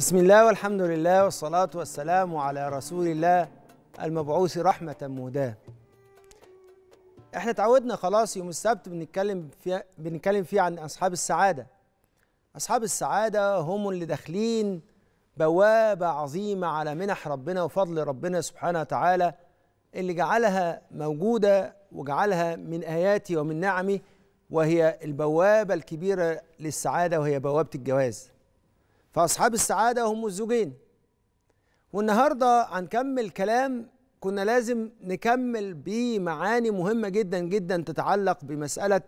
بسم الله والحمد لله والصلاة والسلام على رسول الله المبعوث رحمة مهداة احنا اتعودنا خلاص يوم السبت بنتكلم فيه بنتكلم فيه عن أصحاب السعادة أصحاب السعادة هم اللي داخلين بوابة عظيمة على منح ربنا وفضل ربنا سبحانه وتعالى اللي جعلها موجودة وجعلها من آياتي ومن نعمي وهي البوابة الكبيرة للسعادة وهي بوابة الجواز فأصحاب السعادة هم الزوجين والنهاردة هنكمل كلام كنا لازم نكمل بمعاني مهمة جدا جدا تتعلق بمسألة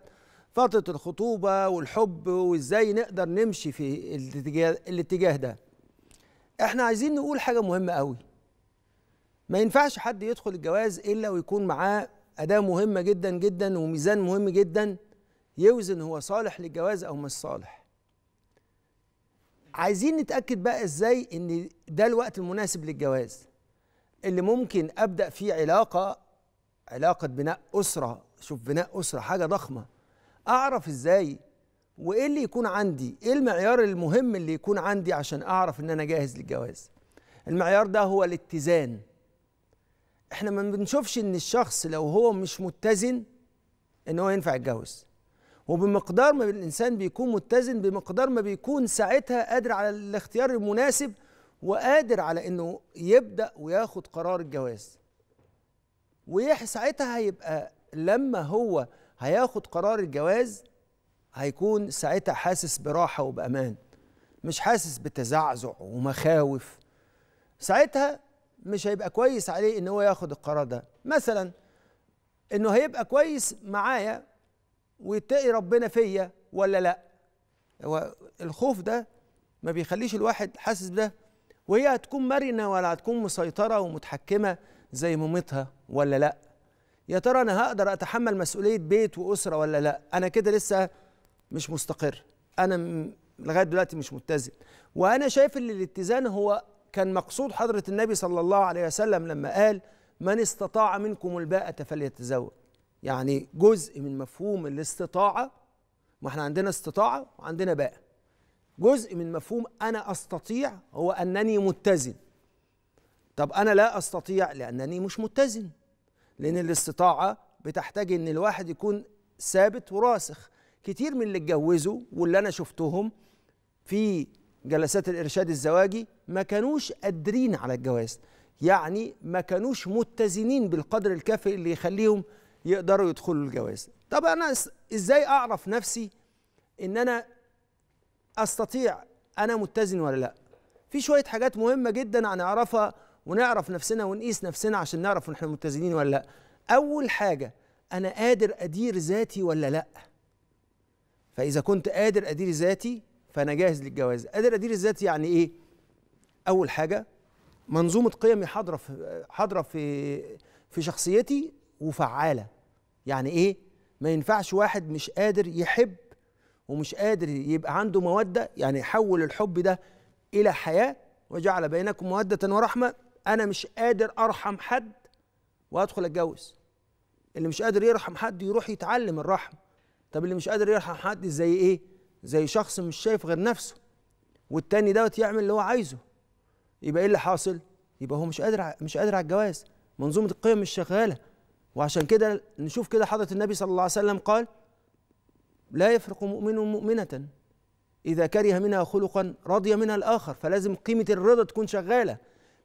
فترة الخطوبة والحب وإزاي نقدر نمشي في الاتجاه, الاتجاه ده احنا عايزين نقول حاجة مهمة قوي ما ينفعش حد يدخل الجواز إلا ويكون معاه أداة مهمة جدا جدا وميزان مهم جدا يوزن هو صالح للجواز أو مش صالح عايزين نتاكد بقى ازاي ان ده الوقت المناسب للجواز اللي ممكن ابدا فيه علاقه علاقه بناء اسره شوف بناء اسره حاجه ضخمه اعرف ازاي وايه اللي يكون عندي ايه المعيار المهم اللي يكون عندي عشان اعرف ان انا جاهز للجواز المعيار ده هو الاتزان احنا ما بنشوفش ان الشخص لو هو مش متزن ان هو ينفع يتجوز وبمقدار ما الانسان بيكون متزن بمقدار ما بيكون ساعتها قادر على الاختيار المناسب وقادر على انه يبدا وياخد قرار الجواز وساعتها هيبقى لما هو هياخد قرار الجواز هيكون ساعتها حاسس براحه وبامان مش حاسس بتزعزع ومخاوف ساعتها مش هيبقى كويس عليه ان هو ياخد القرار ده مثلا انه هيبقى كويس معايا ويتقي ربنا فيا ولا لا هو الخوف ده ما بيخليش الواحد حاسس بده وهي هتكون مرنه ولا هتكون مسيطره ومتحكمه زي مامتها ولا لا يا ترى انا هقدر اتحمل مسؤوليه بيت واسره ولا لا انا كده لسه مش مستقر انا لغايه دلوقتي مش متزن وانا شايف ان الاتزان هو كان مقصود حضره النبي صلى الله عليه وسلم لما قال من استطاع منكم الباءة فليتزوج يعني جزء من مفهوم الاستطاعه ما احنا عندنا استطاعه وعندنا باء جزء من مفهوم انا استطيع هو انني متزن طب انا لا استطيع لانني مش متزن لان الاستطاعه بتحتاج ان الواحد يكون ثابت وراسخ كتير من اللي اتجوزوا واللي انا شفتهم في جلسات الارشاد الزواجي ما كانوش قادرين على الجواز يعني ما كانوش متزنين بالقدر الكافي اللي يخليهم يقدروا يدخلوا الجواز طب انا ازاي اعرف نفسي ان انا استطيع انا متزن ولا لا في شويه حاجات مهمه جدا هنعرفها ونعرف نفسنا ونقيس نفسنا عشان نعرف ان احنا متزنين ولا لا اول حاجه انا قادر ادير ذاتي ولا لا فاذا كنت قادر ادير ذاتي فانا جاهز للجواز قادر ادير ذاتي يعني ايه اول حاجه منظومه قيمي حاضره في حاضره في في شخصيتي وفعالة يعني إيه؟ ما ينفعش واحد مش قادر يحب ومش قادر يبقى عنده مودة يعني يحول الحب ده إلى حياة وجعل بينكم مودة ورحمة أنا مش قادر أرحم حد وأدخل أتجوز اللي مش قادر يرحم حد يروح يتعلم الرحمة طب اللي مش قادر يرحم حد زي إيه؟ زي شخص مش شايف غير نفسه والتاني دوت يعمل اللي هو عايزه يبقى إيه اللي حاصل؟ يبقى هو مش قادر مش قادر على الجواز منظومة القيم مش شغالة وعشان كده نشوف كده حضرة النبي صلى الله عليه وسلم قال لا يفرق مؤمن مؤمنة إذا كره منها خلقا رضي منها الآخر فلازم قيمة الرضا تكون شغالة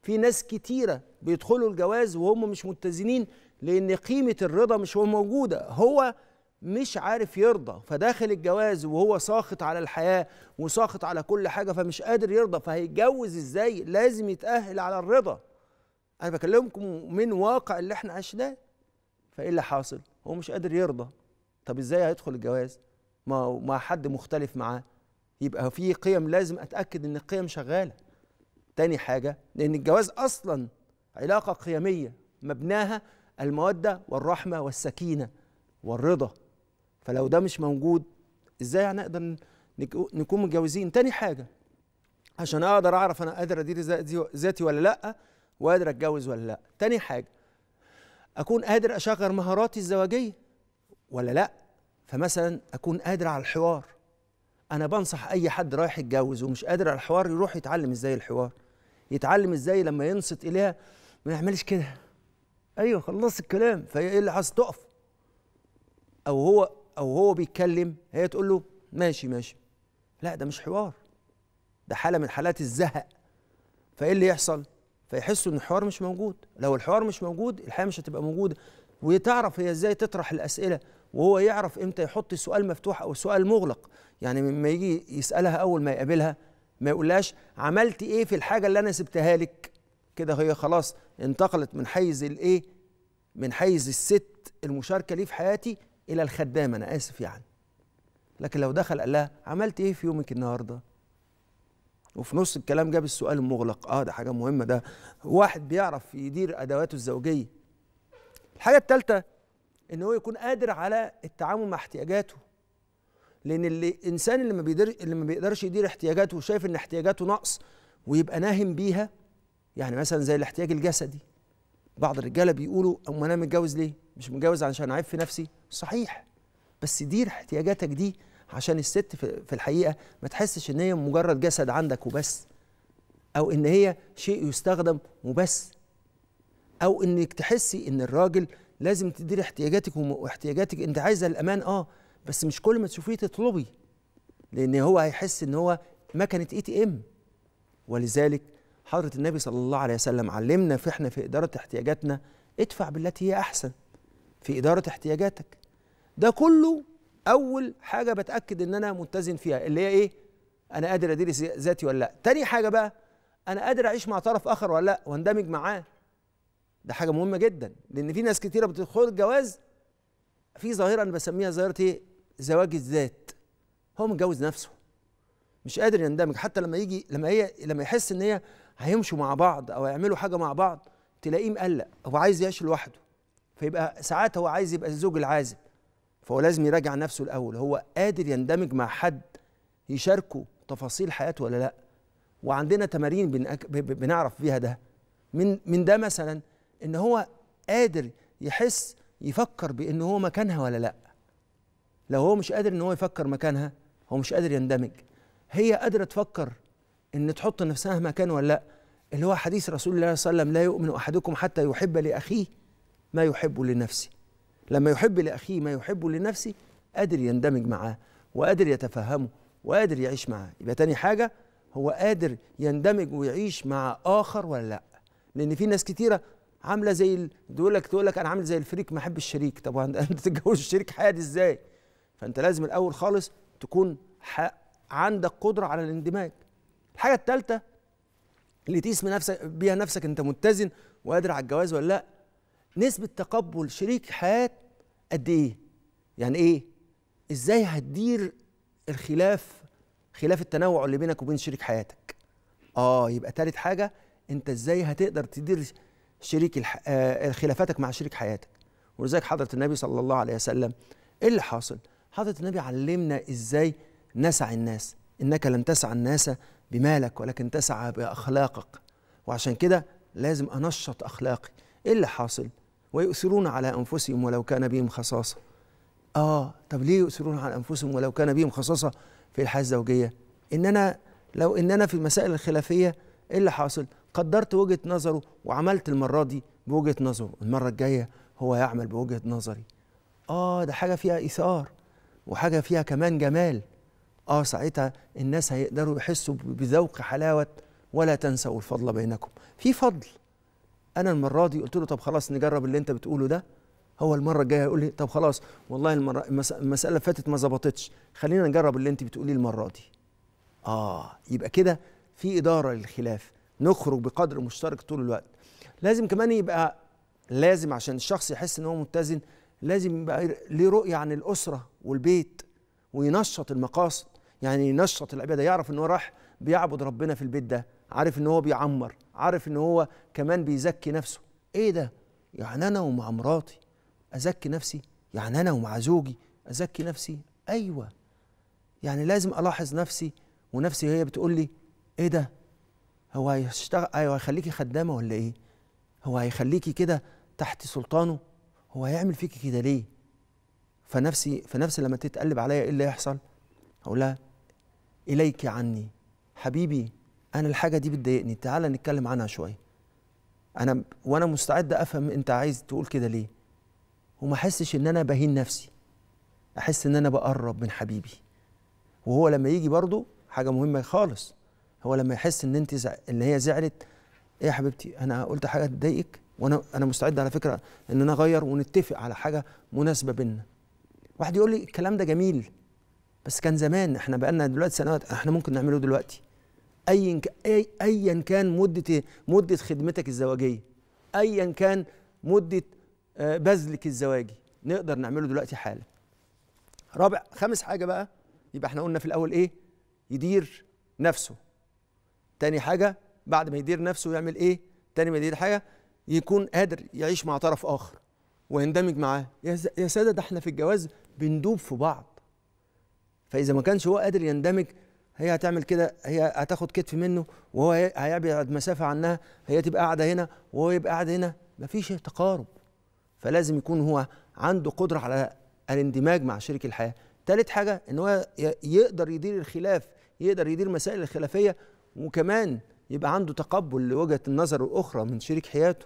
في ناس كتيرة بيدخلوا الجواز وهم مش متزنين لأن قيمة الرضا مش هو موجودة هو مش عارف يرضى فداخل الجواز وهو ساخط على الحياة وساخط على كل حاجة فمش قادر يرضى فهيتجوز ازاي لازم يتأهل على الرضا أنا بكلمكم من واقع اللي احنا عشناه فايه اللي حاصل هو مش قادر يرضى طب ازاي هيدخل الجواز ما مع حد مختلف معاه يبقى في قيم لازم اتاكد ان القيم شغاله تاني حاجه لان الجواز اصلا علاقه قيميه مبناها الموده والرحمه والسكينه والرضا فلو ده مش موجود ازاي هنقدر نكون متجوزين تاني حاجه عشان اقدر اعرف انا قادر ادير ذاتي ولا لا وقادر اتجوز ولا لا تاني حاجه أكون قادر أشغل مهاراتي الزواجية ولا لأ فمثلا أكون قادر على الحوار أنا بنصح أي حد رايح يتجوز ومش قادر على الحوار يروح يتعلم إزاي الحوار يتعلم إزاي لما ينصت إليها ما يعملش كده أيوه خلصت الكلام فهي إيه اللي حصل تقف أو هو أو هو بيتكلم هي تقول له ماشي ماشي لا ده مش حوار ده حالة من حالات الزهق فإيه اللي يحصل؟ فيحسوا ان الحوار مش موجود لو الحوار مش موجود الحياه مش هتبقى موجوده وتعرف هي ازاي تطرح الاسئله وهو يعرف امتى يحط سؤال مفتوح او سؤال مغلق يعني لما يجي يسالها اول ما يقابلها ما يقولهاش عملت ايه في الحاجه اللي انا سبتها لك كده هي خلاص انتقلت من حيز الايه من حيز الست المشاركه ليه في حياتي الى الخدامه انا اسف يعني لكن لو دخل قال لها عملت ايه في يومك النهارده وفي نص الكلام جاب السؤال المغلق اه ده حاجه مهمه ده واحد بيعرف يدير ادواته الزوجيه الحاجه الثالثه ان هو يكون قادر على التعامل مع احتياجاته لان الانسان اللي ما بيدير اللي ما بيقدرش يدير احتياجاته وشايف ان احتياجاته نقص ويبقى ناهم بيها يعني مثلا زي الاحتياج الجسدي بعض الرجاله بيقولوا امال انا متجوز ليه مش متجوز عشان عيب في نفسي صحيح بس دير احتياجاتك دي عشان الست في الحقيقه ما تحسش ان هي مجرد جسد عندك وبس او ان هي شيء يستخدم وبس او انك تحسي ان الراجل لازم تديري احتياجاتك واحتياجاتك انت عايزه الامان اه بس مش كل ما تشوفيه تطلبي لان هو هيحس ان هو مكنه اي تي ام ولذلك حضره النبي صلى الله عليه وسلم علمنا في احنا في اداره احتياجاتنا ادفع بالتي هي احسن في اداره احتياجاتك ده كله اول حاجه بتاكد ان انا متزن فيها اللي هي ايه انا قادر ادير ذاتي ولا لا تاني حاجه بقى انا قادر اعيش مع طرف اخر ولا لا واندمج معاه ده حاجه مهمه جدا لان في ناس كتيره بتدخل الجواز في ظاهره انا بسميها ظاهره ايه زواج الذات هو متجوز نفسه مش قادر يندمج حتى لما يجي لما هي لما يحس ان هي هيمشوا مع بعض او هيعملوا حاجه مع بعض تلاقيه مقلق هو عايز يعيش لوحده فيبقى ساعات هو عايز يبقى الزوج العازب فهو لازم يراجع نفسه الاول هو قادر يندمج مع حد يشاركه تفاصيل حياته ولا لا وعندنا تمارين بنأك... بنعرف بيها ده من من ده مثلا ان هو قادر يحس يفكر بان هو مكانها ولا لا لو هو مش قادر ان هو يفكر مكانها هو مش قادر يندمج هي قادره تفكر ان تحط نفسها مكان ولا لا اللي هو حديث رسول الله صلى الله عليه وسلم لا يؤمن احدكم حتى يحب لاخيه ما يحب لنفسه لما يحب لأخيه ما يحبه لنفسه قادر يندمج معاه وقادر يتفهمه وقادر يعيش معاه يبقى تاني حاجة هو قادر يندمج ويعيش مع آخر ولا لأ لأن في ناس كتيرة عامله زي تقول لك تقول لك انا عامل زي الفريك ما احب الشريك طب انت تتجوز الشريك حياتي ازاي فانت لازم الاول خالص تكون عندك قدره على الاندماج الحاجه الثالثه اللي تقيس نفسك بيها نفسك انت متزن وقادر على الجواز ولا لا نسبة تقبل شريك حياة قد إيه؟ يعني إيه؟ إزاي هتدير الخلاف خلاف التنوع اللي بينك وبين شريك حياتك؟ آه يبقى تالت حاجة أنت إزاي هتقدر تدير شريك الح... آه خلافاتك مع شريك حياتك؟ ولذلك حضرة النبي صلى الله عليه وسلم إيه اللي حاصل؟ حضرة النبي علمنا إزاي نسع الناس إنك لن تسع الناس بمالك ولكن تسعى بأخلاقك وعشان كده لازم أنشط أخلاقي إيه اللي حاصل؟ ويؤثرون على أنفسهم ولو كان بهم خصاصة آه طب ليه يؤثرون على أنفسهم ولو كان بهم خصاصة في الحياة الزوجية إننا لو إننا في المسائل الخلافية إيه اللي حاصل قدرت وجهة نظره وعملت المرة دي بوجهة نظره المرة الجاية هو يعمل بوجهة نظري آه ده حاجة فيها إثار وحاجة فيها كمان جمال آه ساعتها الناس هيقدروا يحسوا بذوق حلاوة ولا تنسوا الفضل بينكم في فضل انا المره دي قلت له طب خلاص نجرب اللي انت بتقوله ده هو المره الجايه هيقول لي طب خلاص والله المره المساله اللي فاتت ما ظبطتش خلينا نجرب اللي انت بتقوليه المره دي اه يبقى كده في اداره للخلاف نخرج بقدر مشترك طول الوقت لازم كمان يبقى لازم عشان الشخص يحس ان هو متزن لازم يبقى ليه رؤيه عن الاسره والبيت وينشط المقاصد يعني ينشط العباده يعرف ان هو راح بيعبد ربنا في البيت ده عارف ان هو بيعمر عارف ان هو كمان بيزكي نفسه ايه ده يعني انا ومع مراتي ازكي نفسي يعني انا ومع زوجي ازكي نفسي ايوه يعني لازم الاحظ نفسي ونفسي هي بتقول لي ايه ده هو هيشتغل ايوه هيخليكي خدامه ولا ايه هو هيخليكي كده تحت سلطانه هو هيعمل فيكي كده ليه فنفسي فنفسي لما تتقلب عليا ايه اللي هيحصل اقول لها اليك عني حبيبي انا الحاجه دي بتضايقني تعال نتكلم عنها شويه انا وانا مستعد افهم انت عايز تقول كده ليه وما احسش ان انا بهين نفسي احس ان انا بقرب من حبيبي وهو لما يجي برضه حاجه مهمه خالص هو لما يحس ان انت ان هي زعلت ايه يا حبيبتي انا قلت حاجه تضايقك وانا انا مستعد على فكره ان انا اغير ونتفق على حاجه مناسبه بينا واحد يقول لي الكلام ده جميل بس كان زمان احنا بقالنا دلوقتي سنوات احنا ممكن نعمله دلوقتي ايا ايا كان مده مده خدمتك الزواجيه ايا كان مده آه، بذلك الزواجي نقدر نعمله دلوقتي حالا رابع خامس حاجه بقى يبقى احنا قلنا في الاول ايه يدير نفسه تاني حاجه بعد ما يدير نفسه يعمل ايه تاني ما يدير حاجه يكون قادر يعيش مع طرف اخر ويندمج معاه يا ساده ده احنا في الجواز بندوب في بعض فاذا ما كانش هو قادر يندمج هي هتعمل كده هي هتاخد كتف منه وهو هيبعد مسافه عنها هي تبقى قاعده هنا وهو يبقى قاعد هنا مفيش تقارب فلازم يكون هو عنده قدره على الاندماج مع شريك الحياه ثالث حاجه ان هو يقدر يدير الخلاف يقدر يدير مسائل الخلافيه وكمان يبقى عنده تقبل لوجهه النظر الاخرى من شريك حياته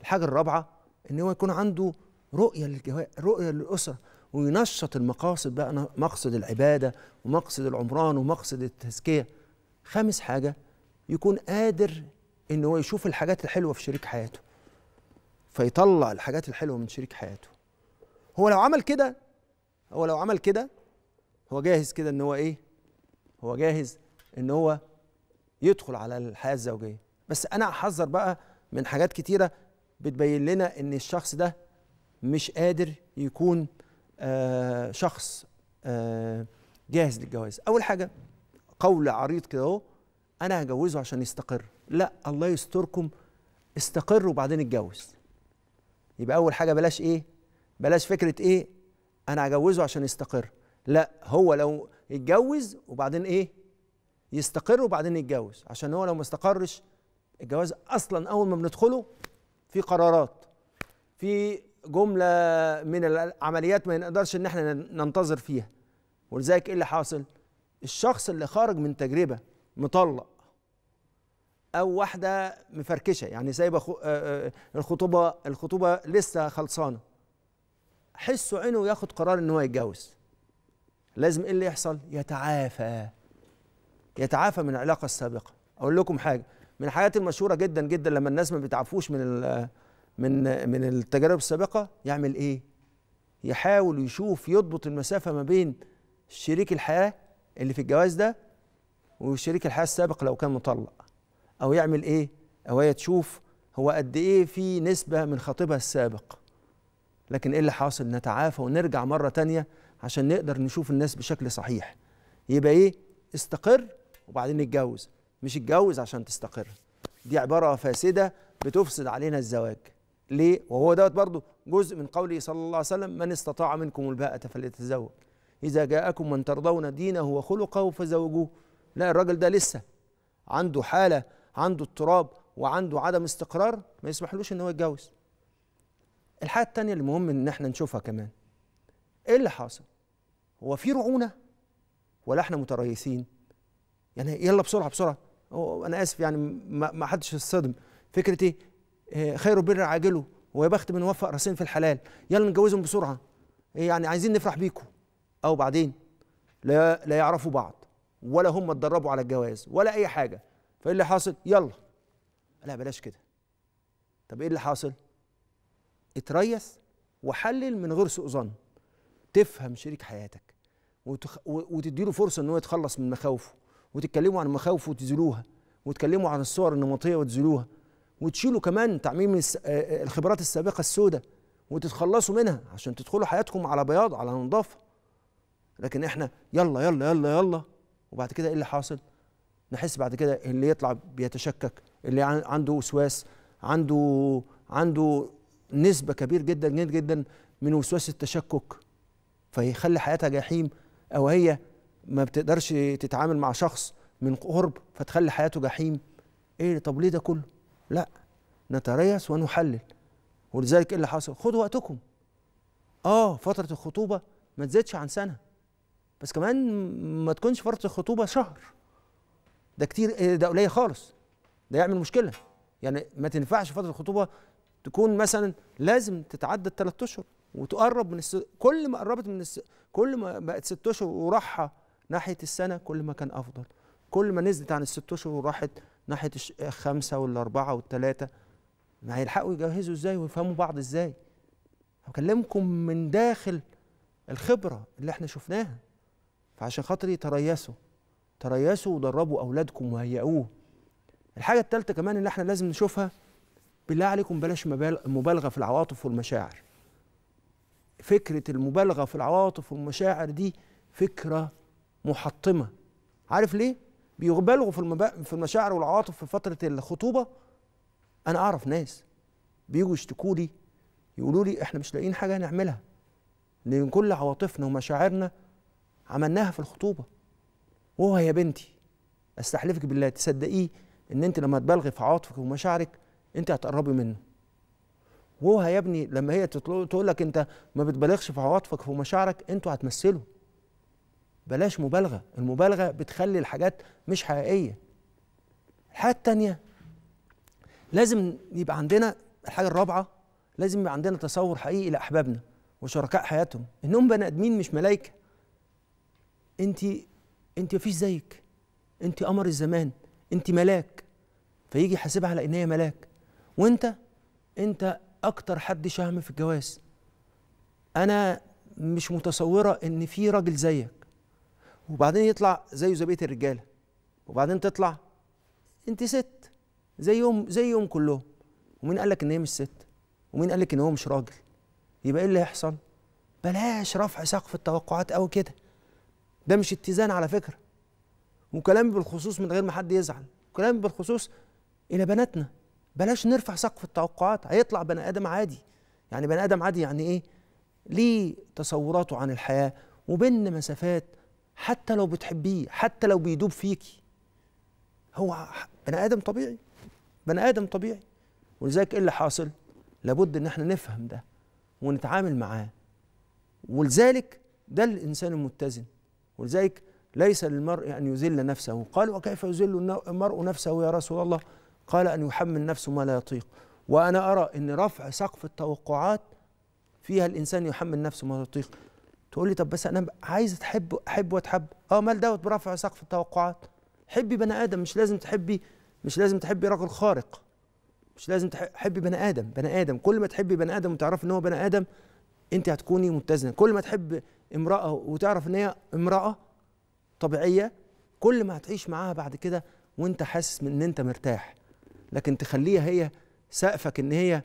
الحاجه الرابعه ان هو يكون عنده رؤيه للجواز رؤيه للاسره وينشط المقاصد بقى مقصد العباده ومقصد العمران ومقصد التزكيه خامس حاجه يكون قادر ان هو يشوف الحاجات الحلوه في شريك حياته فيطلع الحاجات الحلوه من شريك حياته هو لو عمل كده هو لو عمل كده هو جاهز كده ان هو ايه هو جاهز ان هو يدخل على الحياه الزوجيه بس انا احذر بقى من حاجات كتيره بتبين لنا ان الشخص ده مش قادر يكون آه، شخص آه، جاهز للجواز اول حاجه قول عريض كده اهو انا هجوزه عشان يستقر لا الله يستركم استقر وبعدين اتجوز يبقى اول حاجه بلاش ايه بلاش فكره ايه انا هجوزه عشان يستقر لا هو لو يتجوز وبعدين ايه يستقر وبعدين يتجوز عشان هو لو ما استقرش الجواز اصلا اول ما بندخله في قرارات في جمله من العمليات ما نقدرش ان احنا ننتظر فيها ولذلك ايه اللي حاصل الشخص اللي خارج من تجربه مطلق او واحده مفركشه يعني سايبه آه، آه، الخطوبه الخطوبه لسه خلصانه حسه عينه ياخد قرار ان هو يتجوز لازم ايه اللي يحصل يتعافى يتعافى من العلاقه السابقه اقول لكم حاجه من الحاجات المشهوره جدا جدا لما الناس ما بيتعافوش من من من التجارب السابقه يعمل ايه يحاول يشوف يضبط المسافه ما بين شريك الحياه اللي في الجواز ده وشريك الحياه السابق لو كان مطلق او يعمل ايه او هي تشوف هو قد ايه في نسبه من خطيبها السابق لكن ايه اللي حاصل نتعافى ونرجع مره تانية عشان نقدر نشوف الناس بشكل صحيح يبقى ايه استقر وبعدين اتجوز مش اتجوز عشان تستقر دي عباره فاسده بتفسد علينا الزواج ليه وهو دوت برضه جزء من قوله صلى الله عليه وسلم من استطاع منكم الباءة فليتزوج إذا جاءكم من ترضون دينه وخلقه فزوجوه لا الراجل ده لسه عنده حالة عنده اضطراب وعنده عدم استقرار ما يسمحلوش ان هو يتجوز الحاجة التانية المهم ان احنا نشوفها كمان ايه اللي حاصل هو في رعونة ولا احنا متريثين يعني يلا بسرعة بسرعة انا اسف يعني ما حدش الصدم فكرة ايه آه، خير بر عاجله ويا بخت من وفق راسين في الحلال يلا نتجوزهم بسرعه إيه، يعني عايزين نفرح بيكم او بعدين لا لا يعرفوا بعض ولا هم اتدربوا على الجواز ولا اي حاجه فايه اللي حاصل يلا لا بلاش كده طب ايه اللي حاصل اتريث وحلل من غير سوء ظن تفهم شريك حياتك وتخ... وتديله فرصه ان هو يتخلص من مخاوفه وتتكلموا عن مخاوفه وتزلوها وتكلموا عن الصور النمطيه وتزلوها وتشيلوا كمان تعميم آه، آه، الخبرات السابقه السوداء وتتخلصوا منها عشان تدخلوا حياتكم على بياض على نظافه لكن احنا يلا يلا يلا يلا وبعد كده ايه اللي حاصل نحس بعد كده اللي يطلع بيتشكك اللي عنده وسواس عنده عنده نسبة كبير جدا جدا جدا من وسواس التشكك فيخلي حياتها جحيم أو هي ما بتقدرش تتعامل مع شخص من قرب فتخلي حياته جحيم إيه طب ليه ده كله؟ لا نتريث ونحلل ولذلك ايه اللي حصل خدوا وقتكم اه فتره الخطوبه ما تزيدش عن سنه بس كمان ما تكونش فتره الخطوبه شهر ده كتير إيه، ده قليل خالص ده يعمل مشكله يعني ما تنفعش فتره الخطوبه تكون مثلا لازم تتعدى الثلاث اشهر وتقرب من الس... كل ما قربت من الس... كل ما بقت ست اشهر وراحها ناحيه السنه كل ما كان افضل كل ما نزلت عن الست اشهر وراحت ناحيه الخمسه والاربعه والثلاثه ما هيلحقوا يجهزوا ازاي ويفهموا بعض ازاي بكلمكم من داخل الخبره اللي احنا شفناها فعشان خاطر يتريسوا إيه؟ تريسوا ودربوا اولادكم وهيئوه الحاجه الثالثه كمان اللي احنا لازم نشوفها بالله عليكم بلاش مبالغه في العواطف والمشاعر فكره المبالغه في العواطف والمشاعر دي فكره محطمه عارف ليه بيغبلغوا في في المشاعر والعواطف في فتره الخطوبه انا اعرف ناس بيجوا يشتكوا لي يقولوا لي احنا مش لاقيين حاجه نعملها لان كل عواطفنا ومشاعرنا عملناها في الخطوبه وهو يا بنتي استحلفك بالله تصدقيه ان انت لما تبالغي في عواطفك ومشاعرك انت هتقربي منه وهو يا ابني لما هي تقول لك انت ما بتبالغش في عواطفك ومشاعرك انتوا هتمثلوا بلاش مبالغه المبالغه بتخلي الحاجات مش حقيقيه الحاجه التانيه لازم يبقى عندنا الحاجه الرابعه لازم يبقى عندنا تصور حقيقي لاحبابنا وشركاء حياتهم انهم بني ادمين مش ملائكه انت انت مفيش زيك انت قمر الزمان انت ملاك فيجي يحاسبها على ان هي ملاك وانت انت اكتر حد شهم في الجواز انا مش متصوره ان في راجل زيك وبعدين يطلع زيه زي بقيه الرجاله وبعدين تطلع انت ست زيهم زيهم كلهم ومين قال لك ان هي مش ست ومين قال لك ان هو مش راجل يبقى ايه اللي هيحصل بلاش رفع سقف التوقعات قوي كده ده مش اتزان على فكره وكلامي بالخصوص من غير ما حد يزعل كلامي بالخصوص الى بناتنا بلاش نرفع سقف التوقعات هيطلع بني ادم عادي يعني بني ادم عادي يعني ايه ليه تصوراته عن الحياه وبين مسافات حتى لو بتحبيه حتى لو بيدوب فيكي هو بني ادم طبيعي بني ادم طبيعي ولذلك ايه اللي حاصل لابد ان احنا نفهم ده ونتعامل معاه ولذلك ده الانسان المتزن ولذلك ليس للمرء ان يذل نفسه قال وكيف يذل المرء نفسه يا رسول الله قال ان يحمل نفسه ما لا يطيق وانا ارى ان رفع سقف التوقعات فيها الانسان يحمل نفسه ما لا يطيق تقول لي طب بس انا عايزه تحب احب واتحب اه مال دوت برفع سقف التوقعات حبي بني ادم مش لازم تحبي مش لازم تحبي رجل خارق مش لازم تحبي بني ادم بني ادم كل ما تحبي بني ادم وتعرفي ان هو بني ادم انت هتكوني متزنه كل ما تحب امراه وتعرف ان هي امراه طبيعيه كل ما هتعيش معاها بعد كده وانت حاسس ان انت مرتاح لكن تخليها هي سقفك ان هي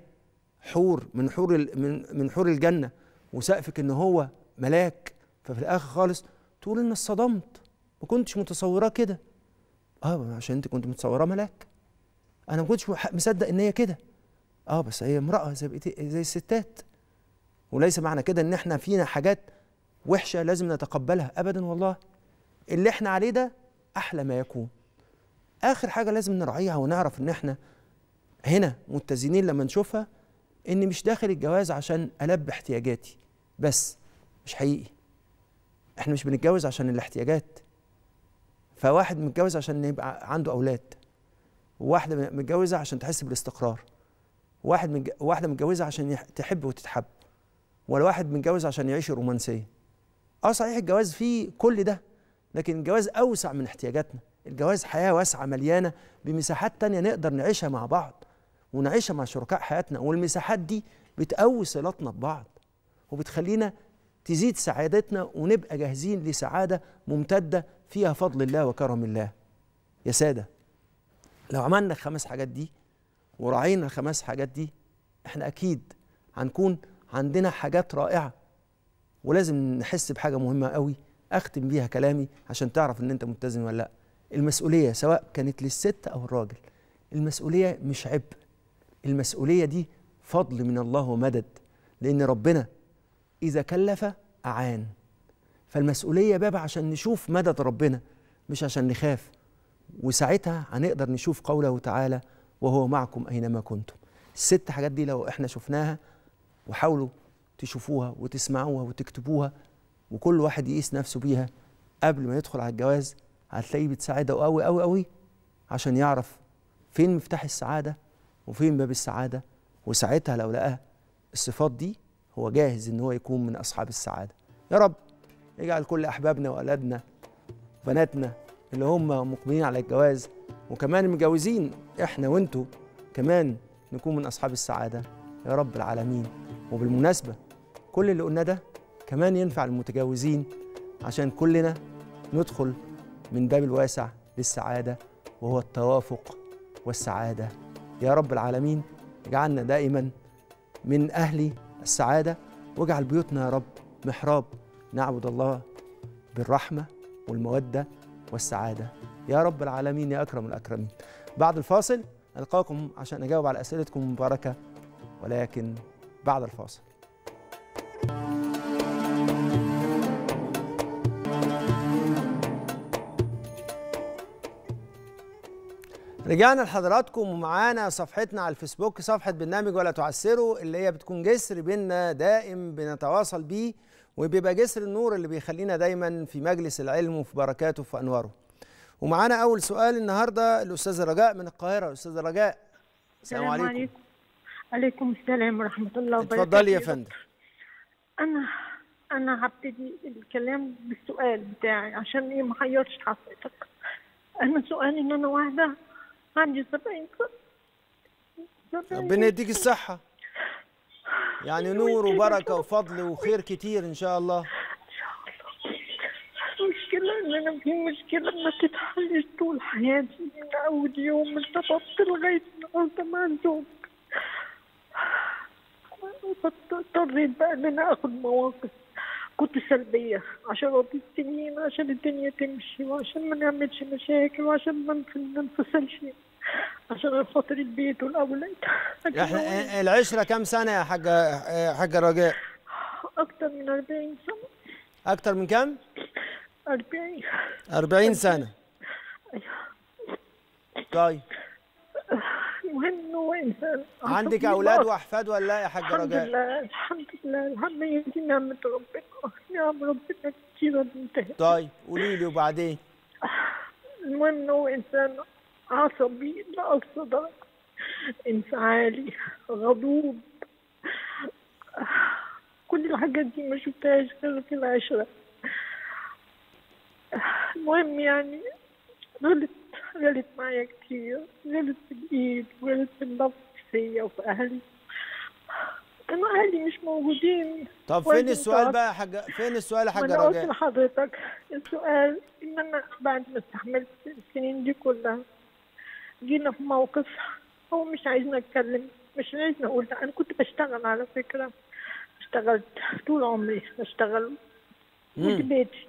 حور من حور من من حور الجنه وسقفك ان هو ملاك ففي الاخر خالص تقول ان اتصدمت ما كنتش متصوراه كده اه عشان انت كنت متصوراه ملاك انا ما كنتش مصدق ان هي كده اه بس هي امراه زي زي الستات وليس معنى كده ان احنا فينا حاجات وحشه لازم نتقبلها ابدا والله اللي احنا عليه ده احلى ما يكون اخر حاجه لازم نراعيها ونعرف ان احنا هنا متزنين لما نشوفها ان مش داخل الجواز عشان البي احتياجاتي بس مش حقيقي احنا مش بنتجوز عشان الاحتياجات فواحد متجوز عشان يبقى عنده اولاد وواحده متجوزه عشان تحس بالاستقرار واحد من واحده متجوزه عشان تحب وتتحب ولا واحد متجوز عشان يعيش رومانسيه اه صحيح الجواز فيه كل ده لكن الجواز اوسع من احتياجاتنا الجواز حياه واسعه مليانه بمساحات تانية نقدر نعيشها مع بعض ونعيشها مع شركاء حياتنا والمساحات دي بتقوي صلاتنا ببعض وبتخلينا تزيد سعادتنا ونبقى جاهزين لسعادة ممتدة فيها فضل الله وكرم الله يا سادة لو عملنا الخمس حاجات دي وراعينا الخمس حاجات دي احنا أكيد هنكون عندنا حاجات رائعة ولازم نحس بحاجة مهمة قوي أختم بيها كلامي عشان تعرف إن أنت متزن ولا لأ المسؤولية سواء كانت للست أو الراجل المسؤولية مش عبء المسؤولية دي فضل من الله ومدد لأن ربنا إذا كلف أعان فالمسؤولية باب عشان نشوف مدد ربنا مش عشان نخاف وساعتها هنقدر نشوف قوله تعالى وهو معكم أينما كنتم الست حاجات دي لو احنا شفناها وحاولوا تشوفوها وتسمعوها وتكتبوها وكل واحد يقيس نفسه بيها قبل ما يدخل على الجواز هتلاقيه بتساعده قوي قوي قوي عشان يعرف فين مفتاح السعادة وفين باب السعادة وساعتها لو لقى الصفات دي هو جاهز ان هو يكون من اصحاب السعاده يا رب اجعل كل احبابنا واولادنا وبناتنا اللي هم مقبلين على الجواز وكمان المتجوزين احنا وانتوا كمان نكون من اصحاب السعاده يا رب العالمين وبالمناسبه كل اللي قلنا ده كمان ينفع للمتجوزين عشان كلنا ندخل من باب الواسع للسعاده وهو التوافق والسعاده يا رب العالمين اجعلنا دائما من اهل السعادة واجعل بيوتنا يا رب محراب نعبد الله بالرحمة والمودة والسعادة يا رب العالمين يا أكرم الأكرمين بعد الفاصل ألقاكم عشان أجاوب على أسئلتكم المباركة ولكن بعد الفاصل رجعنا لحضراتكم ومعانا صفحتنا على الفيسبوك صفحة برنامج ولا تعسروا اللي هي بتكون جسر بينا دائم بنتواصل بيه وبيبقى جسر النور اللي بيخلينا دايما في مجلس العلم وفي بركاته وفي أنواره ومعانا أول سؤال النهاردة الأستاذ رجاء من القاهرة أستاذ رجاء السلام عليكم عليكم, عليكم السلام ورحمة الله وبركاته اتفضلي يا فندم أنا أنا هبتدي الكلام بالسؤال بتاعي عشان إيه ما حيرش حضرتك أنا سؤالي إن أنا واحدة عندي 70 سنة ربنا يديك الصحة يعني نور وبركة وفضل وخير كتير إن شاء الله المشكلة إن أنا في مشكلة ما تتحلش طول حياتي من أول يوم ارتبطت لغاية النهاردة مع زوج اضطريت بقى إن أنا آخد مواقف كنت سلبية عشرات السنين عشان الدنيا تمشي وعشان ما نعملش مشاكل وعشان ما ننفصلش عشان خاطر البيت والاولاد احنا إيه، إيه، العشره كم سنه يا حاجه إيه، حاجه رجاء؟ اكتر من 40 سنه اكتر من كم؟ 40 40 سنه ايوه طيب المهم انه انسان عندك اولاد واحفاد ولا لا يا حاجه رجاء؟ الحمد لله الحمد لله الحمد لله دي نعمه ربنا نعم ربنا كتيره طيب قولي لي وبعدين المهم انه انسان عصبي لا أصدق انفعالي غضوب كل الحاجات دي ما شفتهاش غير في العشرة المهم يعني غلط غلط معايا كتير غلط في الإيد غلط في النفس فيا وفي أهلي كانوا أهلي مش موجودين طب فين السؤال بقى يا حاجة فين السؤال يا حاجة رجاء؟ أنا قلت لحضرتك السؤال إن أنا بعد ما استحملت السنين دي كلها جينا في موقف هو مش عايزنا اتكلم مش عايزنا اقول انا كنت بشتغل على فكره اشتغلت طول عمري بشتغل في بيتي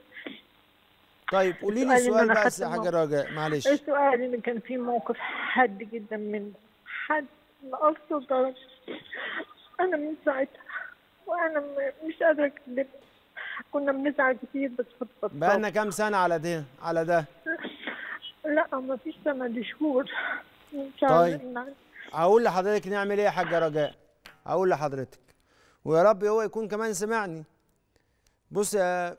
طيب قولي لي سؤال بس يا حاجه راجع معلش السؤال ان كان في موقف حاد جدا منه حد لأقصى درجه انا من ساعتها وانا مش قادره اتكلم كنا بنزعل كتير بس كنت بقى لنا كام سنه على ده على ده لا ما فيش ثمان شهور طيب هقول لحضرتك نعمل ايه يا حاجه رجاء هقول لحضرتك ويا رب هو يكون كمان سمعني بص يا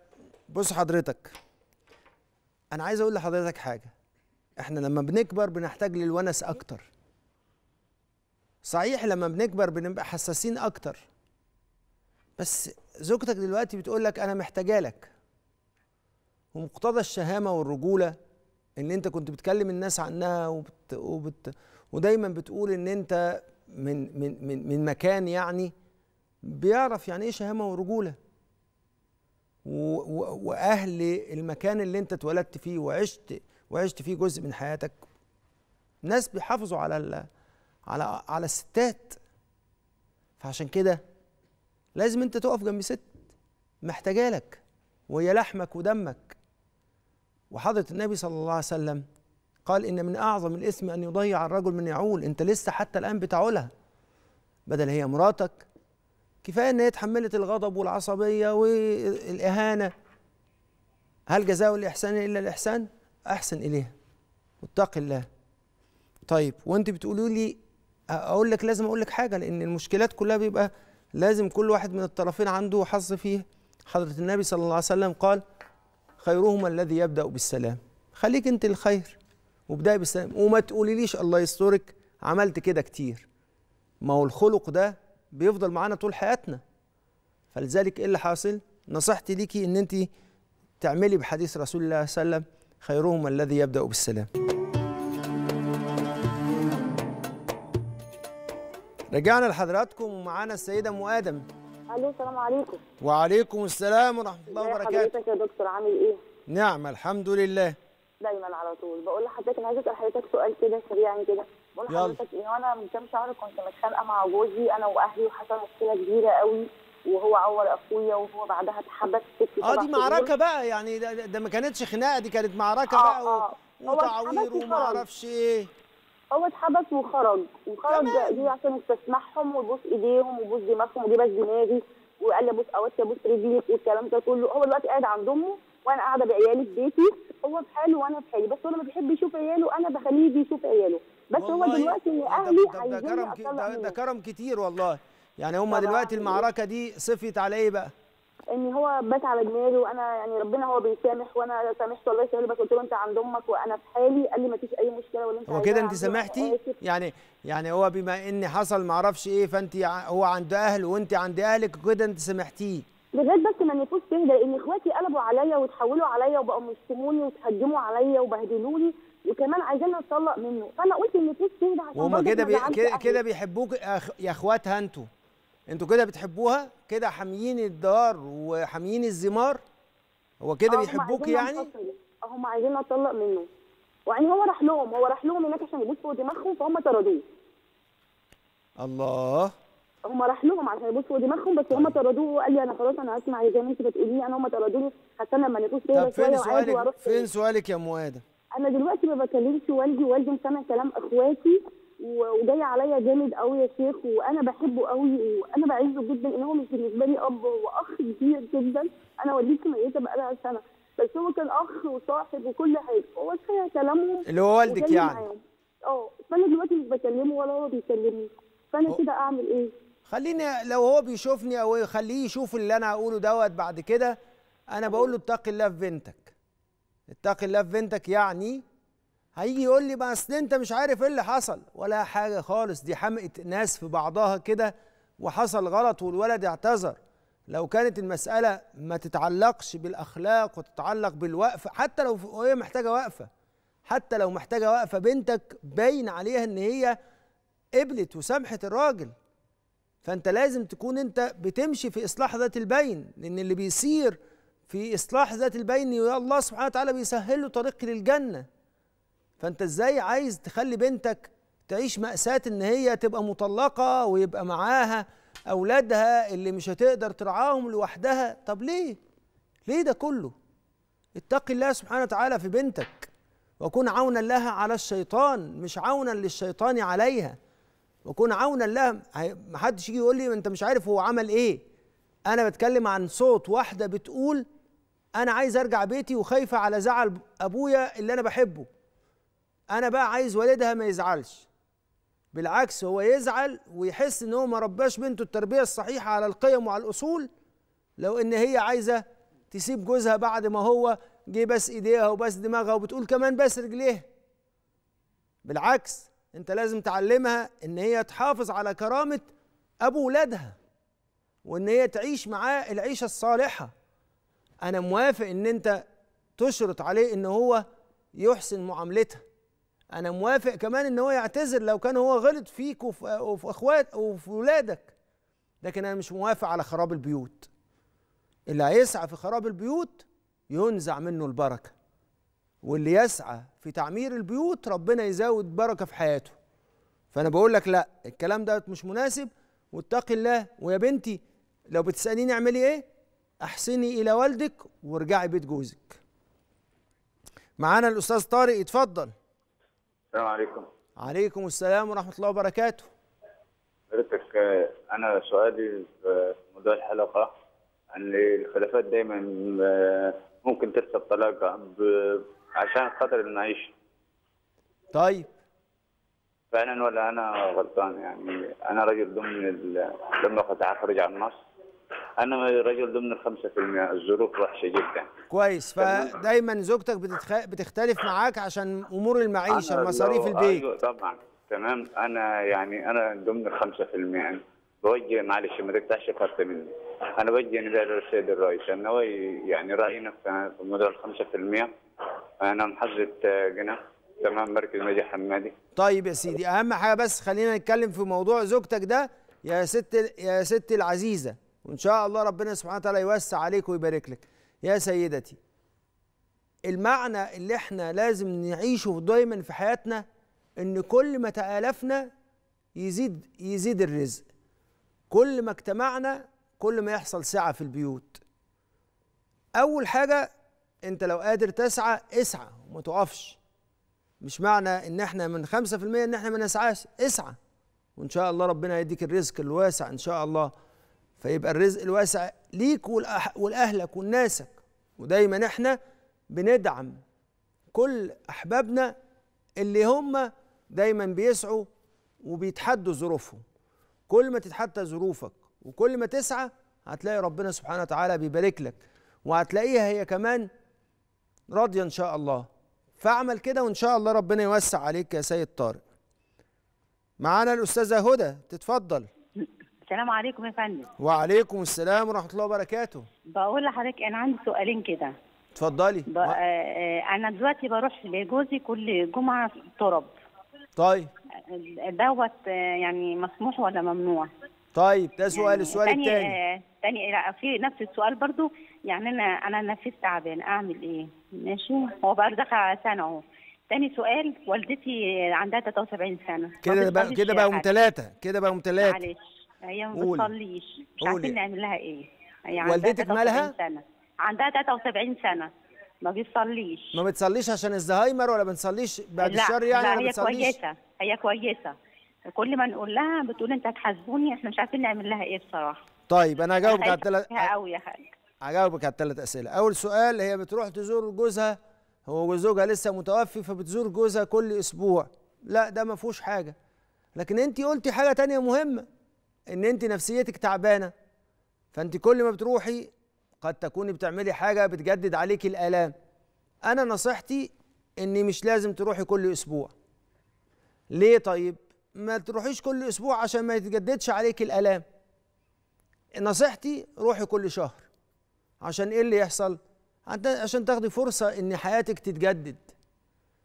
بص حضرتك انا عايز اقول لحضرتك حاجه احنا لما بنكبر بنحتاج للونس اكتر صحيح لما بنكبر بنبقى حساسين اكتر بس زوجتك دلوقتي بتقول لك انا محتاجه لك ومقتضى الشهامه والرجوله ان انت كنت بتكلم الناس عنها وبت وبت ودايما بتقول ان انت من من من من مكان يعني بيعرف يعني ايه شهامه ورجوله واهل المكان اللي انت اتولدت فيه وعشت وعشت فيه جزء من حياتك ناس بيحافظوا على على على الستات فعشان كده لازم انت تقف جنب ست محتاجالك وهي لحمك ودمك وحضرة النبي صلى الله عليه وسلم قال إن من أعظم الإثم أن يضيع الرجل من يعول أنت لسه حتى الآن بتعولها بدل هي مراتك كفاية إن هي اتحملت الغضب والعصبية والإهانة هل جزاء الإحسان إلا الإحسان؟ أحسن إليها واتق الله طيب وأنت بتقولوا لي أقول لك لازم أقول لك حاجة لأن المشكلات كلها بيبقى لازم كل واحد من الطرفين عنده حظ فيه حضرة النبي صلى الله عليه وسلم قال خيرهما الذي يبدأ بالسلام خليك أنت الخير وابدأي بالسلام وما تقوليليش الله يسترك عملت كده كتير ما هو الخلق ده بيفضل معانا طول حياتنا فلذلك ايه اللي حاصل نصيحتي ليكي ان انت تعملي بحديث رسول الله صلى الله عليه وسلم خيرهما الذي يبدا بالسلام رجعنا لحضراتكم ومعانا السيده ام ادم الو السلام عليكم وعليكم السلام ورحمه الله وبركاته حضرتك يا دكتور عامل ايه نعم الحمد لله دايما على طول بقول لحضرتك انا عايزه اسال حضرتك سؤال كده سريعا يعني كده بقول لحضرتك ان انا من كام شهر كنت متخانقه مع جوزي انا واهلي وحصل مشكله كبيره قوي وهو عور اخويا وهو بعدها اتحبس في اه دي معركه بقى يعني ده, ده ما كانتش خناقه دي كانت معركه آه بقى آه. وتعوير وما اعرفش ايه هو اتحبس وخرج وخرج دي عشان استسمحهم وبوس ايديهم وبوس دماغهم ودي بس دماغي وقال لي ابوس اوتي ابوس رجلي والكلام ده كله هو دلوقتي قاعد عند امه وانا قاعده بعيالي في بيتي هو في حاله وانا في حالي بس هو لما بيحب يشوف عياله انا بخليه يجي يشوف عياله بس هو دلوقتي اهلي ده, ده كرم ده كرم كتير والله يعني هم دلوقتي المعركه دي صفت على ايه بقى؟ ان هو بات على دماغه وانا يعني ربنا هو بيسامح وانا سامحته الله يسهل بس قلت له انت عند امك وانا في حالي قال لي ما فيش اي مشكله ولا انت هو كده انت سامحتي يعني يعني هو بما ان حصل ما اعرفش ايه فانت هو عند اهل وانت عند اهلك وكده انت سامحتيه لغايه بس ما النفوس تهدى لان اخواتي قلبوا عليا وتحولوا عليا وبقوا مشتموني وتهجموا عليا وبهدلوني وكمان عايزين نتطلق منه فانا قلت النفوس تهدى عشان هما كده كده بيحبوك يا اخواتها انتوا انتوا كده بتحبوها كده حاميين الدار وحاميين الزمار هو كده آه، بيحبوك يعني آه، هم عايزين اطلق منه وعين هو راح لهم هو راح لهم هناك عشان يبوس دماغهم فهم طردوه الله هم راح لهم عشان يبوس دماغهم بس هم طيب. طردوه وقال لي انا خلاص انا هسمع زي ما انت بتقولي انا هم طردوني حتى لما نفوس فيا فين سؤالك فين سؤالك يا مواده؟ انا دلوقتي ما بكلمش والدي والدي مسمع كلام اخواتي وجاي عليا جامد قوي يا شيخ وانا بحبه قوي وانا بعزه جدا ان هو مش بالنسبه لي اب هو اخ كبير جدا انا والدتي ميته بقالها سنه بس هو كان اخ وصاحب وكل حاجه هو سمع كلامه اللي هو والدك يعني اه فانا دلوقتي مش بكلمه ولا هو بيكلمني فانا كده اعمل ايه؟ خليني لو هو بيشوفني او خليه يشوف اللي انا هقوله دوت بعد كده انا بقول له اتقي الله في بنتك اتقي الله في بنتك يعني هيجي يقول لي بقى اصل انت مش عارف ايه اللي حصل ولا حاجه خالص دي حمقه ناس في بعضها كده وحصل غلط والولد اعتذر لو كانت المساله ما تتعلقش بالاخلاق وتتعلق بالوقفه حتى لو هي محتاجه وقفه حتى لو محتاجه وقفه بنتك باين عليها ان هي قبلت وسامحت الراجل فانت لازم تكون انت بتمشي في اصلاح ذات البين لان اللي بيصير في اصلاح ذات البين الله سبحانه وتعالى بيسهل له طريق للجنه فانت ازاي عايز تخلي بنتك تعيش مأساة ان هي تبقى مطلقة ويبقى معاها اولادها اللي مش هتقدر ترعاهم لوحدها طب ليه ليه ده كله اتقي الله سبحانه وتعالى في بنتك وكن عونا لها على الشيطان مش عونا للشيطان عليها وكن عونا لها محدش يجي يقول لي انت مش عارف هو عمل ايه انا بتكلم عن صوت واحده بتقول انا عايز ارجع بيتي وخايفه على زعل ابويا اللي انا بحبه انا بقى عايز والدها ما يزعلش بالعكس هو يزعل ويحس ان هو ما رباش بنته التربيه الصحيحه على القيم وعلى الاصول لو ان هي عايزه تسيب جوزها بعد ما هو جه بس ايديها وبس دماغها وبتقول كمان بس رجليها بالعكس انت لازم تعلمها ان هي تحافظ على كرامه ابو ولادها وان هي تعيش معاه العيشه الصالحه انا موافق ان انت تشرط عليه ان هو يحسن معاملتها انا موافق كمان ان هو يعتذر لو كان هو غلط فيك وفي, وفي اخوات وفي ولادك لكن انا مش موافق على خراب البيوت اللي هيسعى في خراب البيوت ينزع منه البركه واللي يسعى في تعمير البيوت ربنا يزود بركه في حياته فانا بقول لك لا الكلام ده مش مناسب واتقي الله ويا بنتي لو بتساليني اعملي ايه احسني الى والدك وارجعي بيت جوزك معانا الاستاذ طارق اتفضل السلام عليكم عليكم السلام ورحمه الله وبركاته حضرتك آه، انا سؤالي في موضوع الحلقه ان الخلافات دايما آه، ممكن ترسب طلاقه عشان خاطر المعيشه طيب فعلا ولا انا غلطان يعني انا رجل ضمن لما خرج عن النص انا رجل ضمن ال 5% الظروف وحشه جدا كويس فدايما زوجتك بتتخ... بتختلف معاك عشان امور المعيشه مصاريف البيت ايوه طبعا تمام انا يعني انا ضمن ال 5% بوجه معلش ما تفتحش خط مني انا بوجه نداء للسيد الرئيس ان هو يعني راينا في موضوع ال 5% انا محافظه جنة تمام مركز مجد حمادي طيب يا سيدي اهم حاجه بس خلينا نتكلم في موضوع زوجتك ده يا ست يا ستي العزيزه وان شاء الله ربنا سبحانه وتعالى يوسع عليك ويبارك لك يا سيدتي المعنى اللي احنا لازم نعيشه دايما في حياتنا ان كل ما تآلفنا يزيد يزيد الرزق كل ما اجتمعنا كل ما يحصل سعة في البيوت اول حاجة انت لو قادر تسعى اسعى وما تقفش مش معنى ان احنا من 5% ان احنا ما نسعاش اسعى وان شاء الله ربنا يديك الرزق الواسع ان شاء الله فيبقى الرزق الواسع ليك ولأهلك ولناسك ودايما احنا بندعم كل أحبابنا اللي هم دايما بيسعوا وبيتحدوا ظروفهم كل ما تتحدى ظروفك وكل ما تسعى هتلاقي ربنا سبحانه وتعالى بيبارك لك وهتلاقيها هي كمان راضية إن شاء الله فاعمل كده وإن شاء الله ربنا يوسع عليك يا سيد طارق معانا الأستاذة هدى تتفضل السلام عليكم يا فندم وعليكم السلام ورحمه الله وبركاته بقول لحضرتك انا عندي سؤالين كده اتفضلي بأ... آه، آه، انا دلوقتي بروح لجوزي كل جمعه تراب طيب دوت آه، يعني مسموح ولا ممنوع طيب ده سؤال يعني السؤال الثاني الثاني تاني لا في نفس السؤال برضو يعني انا انا نفسي تعبان اعمل ايه ماشي هو بقى دخل على سنه اهو تاني سؤال والدتي عندها 73 سنه كده بقى كده بقى ثلاثه كده بقى ثلاثه معلش هي ما بتصليش مش عارفين نعمل لها ايه هي والدتك مالها؟ سنة. عندها 73 سنه ما بتصليش ما بتصليش عشان الزهايمر ولا بنصليش بعد لا الشر يعني لا هي كويسه هي كويسه كل ما نقول لها بتقول انت هتحاسبوني احنا مش عارفين نعمل لها ايه بصراحه طيب انا هجاوبك على الثلاث قوي يا حاج هجاوبك على الثلاث اسئله اول سؤال هي بتروح تزور جوزها هو زوجها لسه متوفي فبتزور جوزها كل اسبوع لا ده ما فيهوش حاجه لكن انت قلتي حاجه تانية مهمه ان انت نفسيتك تعبانه فانت كل ما بتروحي قد تكوني بتعملي حاجه بتجدد عليك الالام انا نصيحتي ان مش لازم تروحي كل اسبوع ليه طيب ما تروحيش كل اسبوع عشان ما يتجددش عليك الالام نصيحتي روحي كل شهر عشان ايه اللي يحصل عشان تاخدي فرصه ان حياتك تتجدد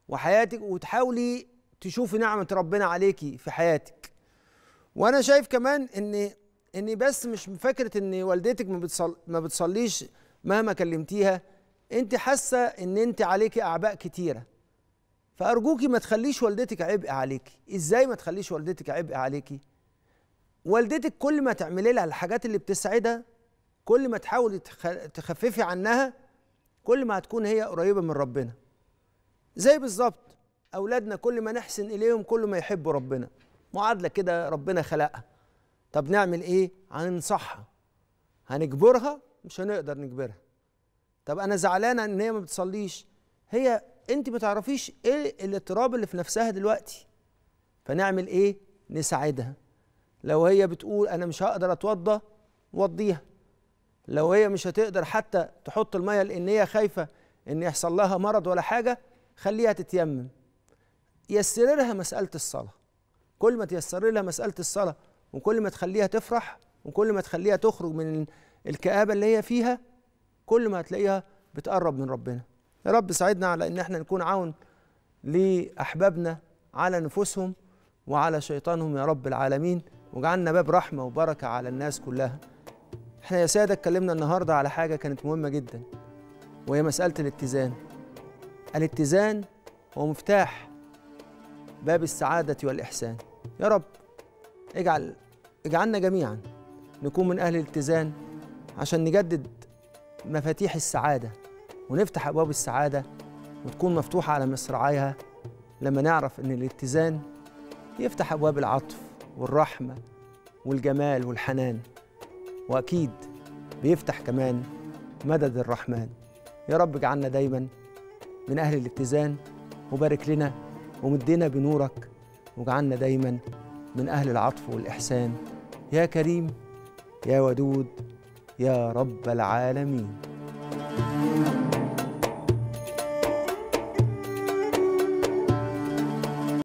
وحياتك وتحاولي تشوفي نعمه ربنا عليكي في حياتك وانا شايف كمان ان ان بس مش فكره ان والدتك ما, بتصل ما بتصليش مهما كلمتيها انت حاسه ان انت عليكي اعباء كتيره فارجوكي ما تخليش والدتك عبء عليكي ازاي ما تخليش والدتك عبء عليكي والدتك كل ما تعملي لها الحاجات اللي بتسعدها كل ما تحاولي تخففي عنها كل ما هتكون هي قريبه من ربنا زي بالظبط اولادنا كل ما نحسن اليهم كل ما يحبوا ربنا معادله كده ربنا خلقها طب نعمل ايه هننصحها هنجبرها مش هنقدر نجبرها طب انا زعلانه ان هي ما بتصليش هي انت ما تعرفيش ايه الاضطراب اللي في نفسها دلوقتي فنعمل ايه نساعدها لو هي بتقول انا مش هقدر اتوضى وضيها لو هي مش هتقدر حتى تحط الميه لان هي خايفه ان يحصل لها مرض ولا حاجه خليها تتيمم يسررها مساله الصلاه كل ما تيسر لها مسألة الصلاة وكل ما تخليها تفرح وكل ما تخليها تخرج من الكآبة اللي هي فيها كل ما هتلاقيها بتقرب من ربنا يا رب ساعدنا على ان احنا نكون عون لأحبابنا على نفوسهم وعلى شيطانهم يا رب العالمين وجعلنا باب رحمة وبركة على الناس كلها احنا يا سادة اتكلمنا النهاردة على حاجة كانت مهمة جدا وهي مسألة الاتزان الاتزان هو مفتاح باب السعادة والإحسان يا رب اجعل اجعلنا جميعا نكون من أهل الاتزان عشان نجدد مفاتيح السعادة ونفتح أبواب السعادة وتكون مفتوحة على مصراعيها لما نعرف إن الاتزان يفتح أبواب العطف والرحمة والجمال والحنان وأكيد بيفتح كمان مدد الرحمن يا رب اجعلنا دايما من أهل الاتزان وبارك لنا ومدينا بنورك واجعلنا دايما من أهل العطف والإحسان يا كريم يا ودود يا رب العالمين